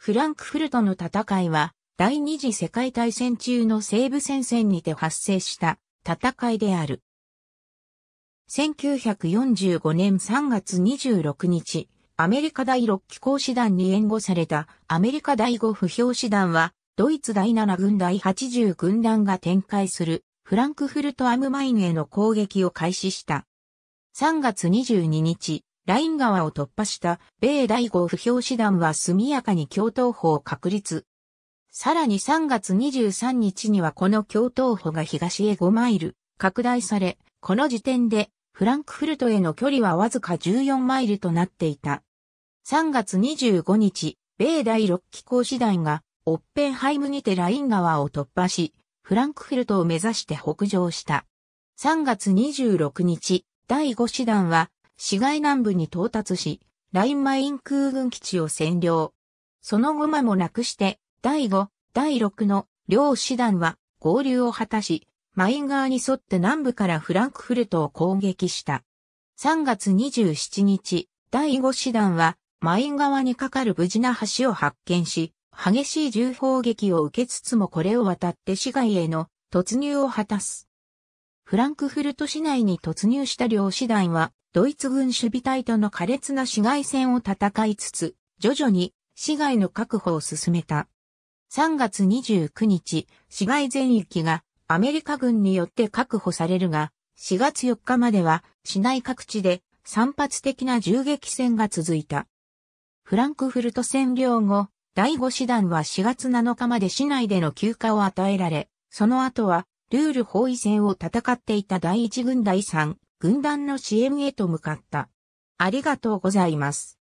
フランクフルトの戦いは、第二次世界大戦中の西部戦線にて発生した戦いである。1945年3月26日、アメリカ第6機構師団に援護されたアメリカ第5不評師団は、ドイツ第7軍第80軍団が展開するフランクフルトアムマインへの攻撃を開始した。3月22日、ライン川を突破した米第5不評師団は速やかに共闘法を確立。さらに3月23日にはこの共闘法が東へ5マイル拡大され、この時点でフランクフルトへの距離はわずか14マイルとなっていた。3月25日、米第6機構師団がオッペンハイムにてライン川を突破し、フランクフルトを目指して北上した。3月26日、第5師団は市街南部に到達し、ラインマイン空軍基地を占領。その後間もなくして、第5、第6の両師団は合流を果たし、マイン側に沿って南部からフランクフルトを攻撃した。3月27日、第5師団はマイン側に架かる無事な橋を発見し、激しい銃砲撃を受けつつもこれを渡って市街への突入を果たす。フランクフルト市内に突入した両師団はドイツ軍守備隊との苛烈な市街戦を戦いつつ、徐々に市街の確保を進めた。3月29日、市街全域がアメリカ軍によって確保されるが、4月4日までは市内各地で散発的な銃撃戦が続いた。フランクフルト占領後、第5師団は4月7日まで市内での休暇を与えられ、その後はルール包囲戦を戦っていた第1軍第3軍団の支援へと向かった。ありがとうございます。